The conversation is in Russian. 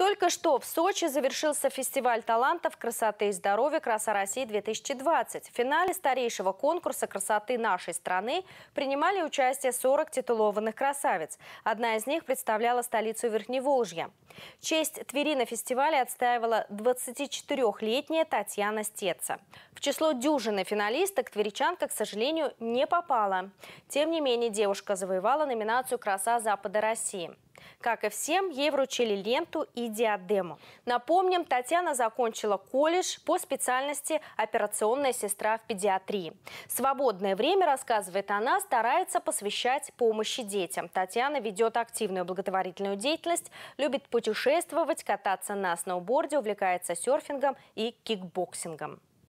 Только что в Сочи завершился фестиваль талантов красоты и здоровья «Краса России-2020». В финале старейшего конкурса красоты нашей страны принимали участие 40 титулованных красавиц. Одна из них представляла столицу Верхневолжья. Честь Твери на фестивале отстаивала 24-летняя Татьяна Стеца. В число дюжины финалисток тверичанка, к сожалению, не попала. Тем не менее, девушка завоевала номинацию «Краса Запада России». Как и всем, ей вручили ленту и диадему. Напомним, Татьяна закончила колледж по специальности операционная сестра в педиатрии. Свободное время, рассказывает она, старается посвящать помощи детям. Татьяна ведет активную благотворительную деятельность, любит путешествовать, кататься на сноуборде, увлекается серфингом и кикбоксингом.